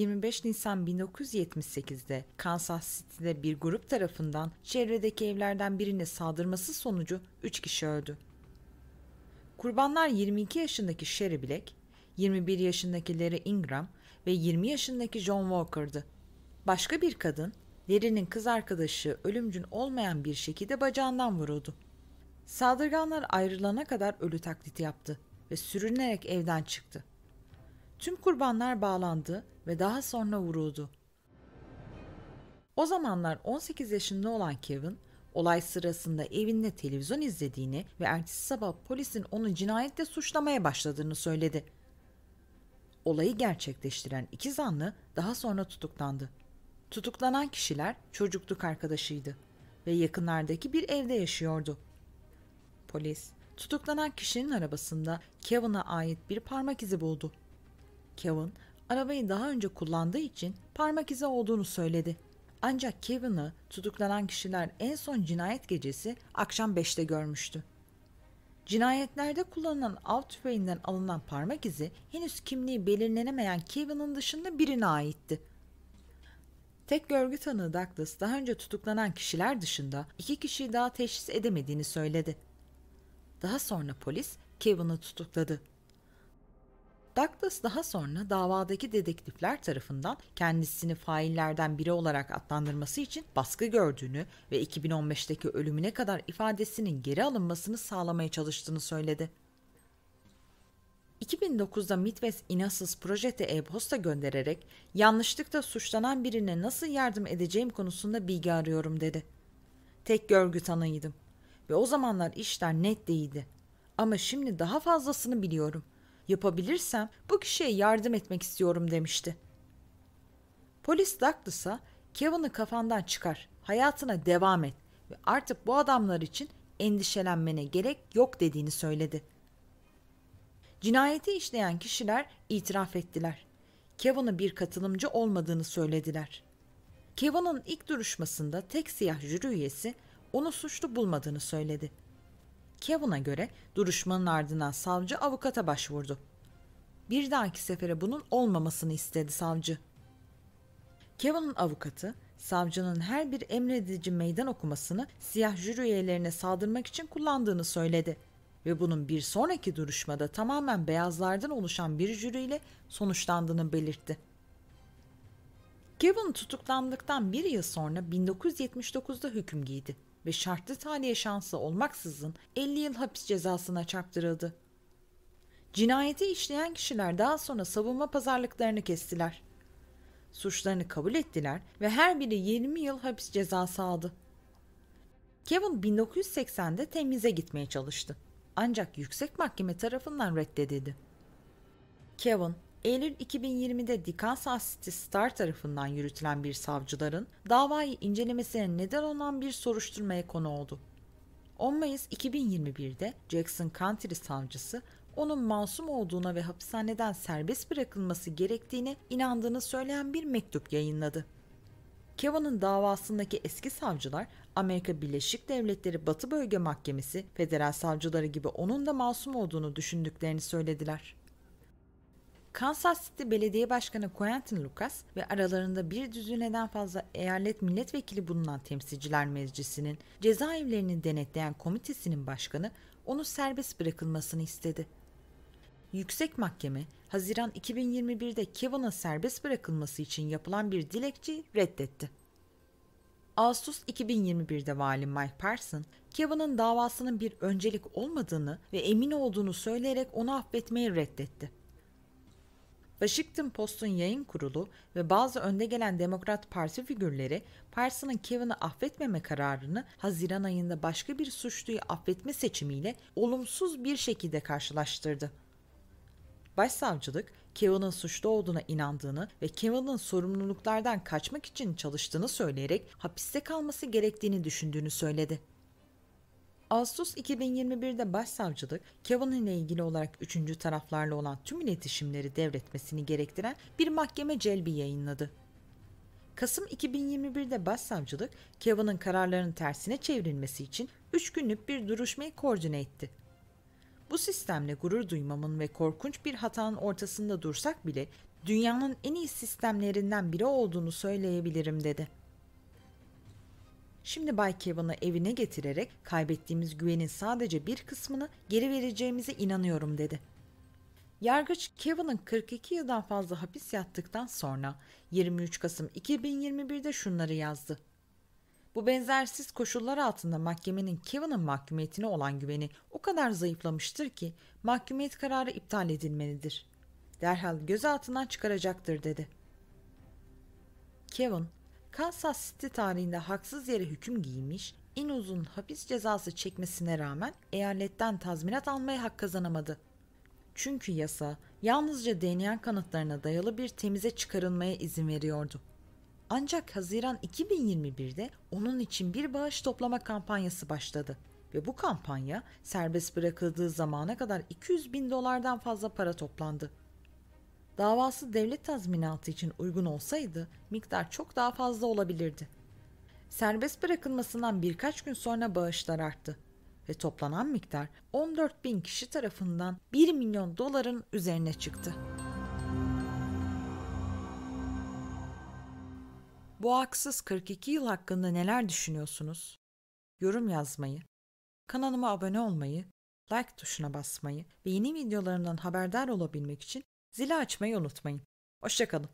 25 Nisan 1978'de Kansas City'de bir grup tarafından çevredeki evlerden birine saldırması sonucu 3 kişi öldü. Kurbanlar 22 yaşındaki Sherry Black, 21 yaşındaki Larry Ingram ve 20 yaşındaki John Walker'dı. Başka bir kadın, Larry'nin kız arkadaşı ölümcül olmayan bir şekilde bacağından vuruldu. Saldırganlar ayrılana kadar ölü taklidi yaptı ve sürünerek evden çıktı. Tüm kurbanlar bağlandı ve daha sonra vurudu. O zamanlar 18 yaşında olan Kevin, olay sırasında evinde televizyon izlediğini ve ertesi sabah polisin onu cinayette suçlamaya başladığını söyledi. Olayı gerçekleştiren iki zanlı daha sonra tutuklandı. Tutuklanan kişiler çocukluk arkadaşıydı ve yakınlardaki bir evde yaşıyordu. Polis, tutuklanan kişinin arabasında Kevin'a ait bir parmak izi buldu. Kevin, arabayı daha önce kullandığı için parmak izi olduğunu söyledi. Ancak Kevin'ı tutuklanan kişiler en son cinayet gecesi akşam 5'te görmüştü. Cinayetlerde kullanılan av tüfeğinden alınan parmak izi henüz kimliği belirlenemeyen Kevin'ın dışında birine aitti. Tek görgü tanığı Douglas daha önce tutuklanan kişiler dışında iki kişiyi daha teşhis edemediğini söyledi. Daha sonra polis Kevin'ı tutukladı. Douglas daha sonra davadaki dedektifler tarafından kendisini faillerden biri olarak adlandırması için baskı gördüğünü ve 2015'teki ölümüne kadar ifadesinin geri alınmasını sağlamaya çalıştığını söyledi. 2009'da Midwest Innocence Project'e e-posta göndererek yanlışlıkla suçlanan birine nasıl yardım edeceğim konusunda bilgi arıyorum dedi. Tek görgü tanıydım ve o zamanlar işler net değildi. Ama şimdi daha fazlasını biliyorum.'' Yapabilirsem bu kişiye yardım etmek istiyorum demişti. Polis Douglas'a Kevin'ı kafandan çıkar, hayatına devam et ve artık bu adamlar için endişelenmene gerek yok dediğini söyledi. Cinayeti işleyen kişiler itiraf ettiler. Kevin'ın bir katılımcı olmadığını söylediler. Kevin'ın ilk duruşmasında tek siyah jüri üyesi onu suçlu bulmadığını söyledi. Kevin'a göre duruşmanın ardından savcı avukata başvurdu. Bir dahaki sefere bunun olmamasını istedi savcı. Kevin'ın avukatı savcının her bir emredici meydan okumasını siyah jüri üyelerine saldırmak için kullandığını söyledi ve bunun bir sonraki duruşmada tamamen beyazlardan oluşan bir jüriyle sonuçlandığını belirtti. Kevin tutuklandıktan bir yıl sonra 1979'da hüküm giydi ve şartlı tahliye şansı olmaksızın 50 yıl hapis cezasına çarptırıldı. Cinayeti işleyen kişiler daha sonra savunma pazarlıklarını kestiler. Suçlarını kabul ettiler ve her biri 20 yıl hapis cezası aldı. Kevin 1980'de temize gitmeye çalıştı. Ancak yüksek mahkeme tarafından reddedildi. Kevin Eylül 2020'de Dikansas City Star tarafından yürütülen bir savcıların davayı incelemesine neden olan bir soruşturmaya konu oldu. 10 Mayıs 2021'de Jackson County savcısı onun masum olduğuna ve hapishaneden serbest bırakılması gerektiğine inandığını söyleyen bir mektup yayınladı. Kevin'in davasındaki eski savcılar Amerika Birleşik Devletleri Batı Bölge Mahkemesi federal savcıları gibi onun da masum olduğunu düşündüklerini söylediler. Kansas City Belediye Başkanı Quentin Lucas ve aralarında bir düzineden fazla eyalet milletvekili bulunan temsilciler meclisinin cezaevlerini denetleyen komitesinin başkanı onu serbest bırakılmasını istedi. Yüksek Mahkeme, Haziran 2021'de Kevin'ın serbest bırakılması için yapılan bir dilekçeyi reddetti. Ağustos 2021'de vali Mike Parson, Kavanaugh'ın davasının bir öncelik olmadığını ve emin olduğunu söyleyerek onu affetmeyi reddetti. Washington Post'un yayın kurulu ve bazı önde gelen Demokrat Parti figürleri Parsons'ın Kevin'i affetmeme kararını Haziran ayında başka bir suçluyu affetme seçimiyle olumsuz bir şekilde karşılaştırdı. Başsavcılık, Kevin'in suçlu olduğuna inandığını ve Kevin'in sorumluluklardan kaçmak için çalıştığını söyleyerek hapiste kalması gerektiğini düşündüğünü söyledi. Ağustos 2021'de Başsavcılık, Kevin ile ilgili olarak üçüncü taraflarla olan tüm iletişimleri devretmesini gerektiren bir mahkeme celbi yayınladı. Kasım 2021'de Başsavcılık, Kavan'ın kararlarının tersine çevrilmesi için 3 günlük bir duruşmayı koordine etti. Bu sistemle gurur duymamın ve korkunç bir hatanın ortasında dursak bile dünyanın en iyi sistemlerinden biri olduğunu söyleyebilirim dedi. Şimdi Bay Kevin'ı evine getirerek kaybettiğimiz güvenin sadece bir kısmını geri vereceğimize inanıyorum dedi. Yargıç Kevin'ın 42 yıldan fazla hapis yattıktan sonra 23 Kasım 2021'de şunları yazdı. Bu benzersiz koşullar altında mahkemenin Kevin'ın mahkumiyetine olan güveni o kadar zayıflamıştır ki mahkumiyet kararı iptal edilmelidir. Derhal gözaltından çıkaracaktır dedi. Kevin Kansas City tarihinde haksız yere hüküm giymiş, en uzun hapis cezası çekmesine rağmen eyaletten tazminat almaya hak kazanamadı. Çünkü yasa yalnızca DNA kanıtlarına dayalı bir temize çıkarılmaya izin veriyordu. Ancak Haziran 2021'de onun için bir bağış toplama kampanyası başladı ve bu kampanya serbest bırakıldığı zamana kadar 200 bin dolardan fazla para toplandı. Davası devlet tazminatı için uygun olsaydı miktar çok daha fazla olabilirdi. Serbest bırakılmasından birkaç gün sonra bağışlar arttı ve toplanan miktar 14 bin kişi tarafından 1 milyon doların üzerine çıktı. Bu haksız 42 yıl hakkında neler düşünüyorsunuz? Yorum yazmayı, kanalıma abone olmayı, like tuşuna basmayı ve yeni videolarımdan haberdar olabilmek için Zili açmayı unutmayın. Hoşçakalın.